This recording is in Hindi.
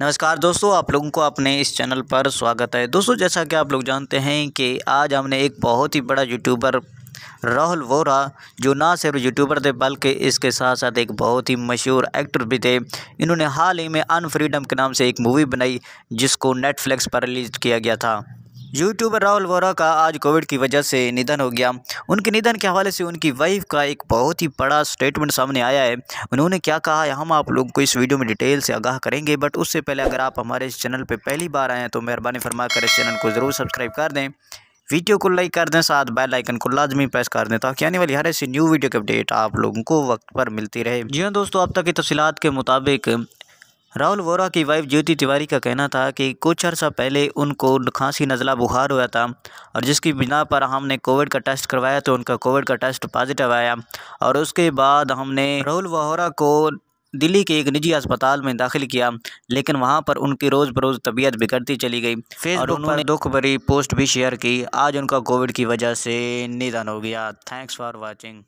नमस्कार दोस्तों आप लोगों को अपने इस चैनल पर स्वागत है दोस्तों जैसा कि आप लोग जानते हैं कि आज हमने एक बहुत ही बड़ा यूट्यूबर राहुल वोरा जो ना सिर्फ यूट्यूबर थे बल्कि इसके साथ साथ एक बहुत ही मशहूर एक्टर भी थे इन्होंने हाल ही में अनफ्रीडम के नाम से एक मूवी बनाई जिसको नेटफ्लिक्स पर रिलीज किया गया था यूट्यूबर राहुल वोरा का आज कोविड की वजह से निधन हो गया उनके निधन के हवाले से उनकी वाइफ का एक बहुत ही बड़ा स्टेटमेंट सामने आया है उन्होंने क्या कहा है हम आप लोग को इस वीडियो में डिटेल से आगाह करेंगे बट उससे पहले अगर आप हमारे इस चैनल पर पहली बार आएँ तो मेहरबानी फरमा कर इस चैनल को ज़रूर सब्सक्राइब कर दें वीडियो को लाइक कर दें साथ बेल आइकन को लाजमी प्रेस कर दें ताकि आने वाली हर ऐसी न्यू वीडियो की अपडेट आप लोगों को वक्त पर मिलती रहे जी हाँ दोस्तों अब तक की तफसीत के मुताबिक राहुल वोरा की वाइफ ज्योति तिवारी का कहना था कि कुछ अर्सा पहले उनको खांसी नज़ला बुखार हुआ था और जिसकी बिना पर हमने कोविड का टेस्ट करवाया तो उनका कोविड का टेस्ट पॉजिटिव आया और उसके बाद हमने राहुल वोहरा को दिल्ली के एक निजी अस्पताल में दाखिल किया लेकिन वहाँ पर उनकी रोज़ बरोज़ तबीयत बिगड़ती चली गई और उन्होंने दुख भरी पोस्ट भी शेयर की आज उनका कोविड की वजह से निधन हो गया थैंक्स फॉर वॉचिंग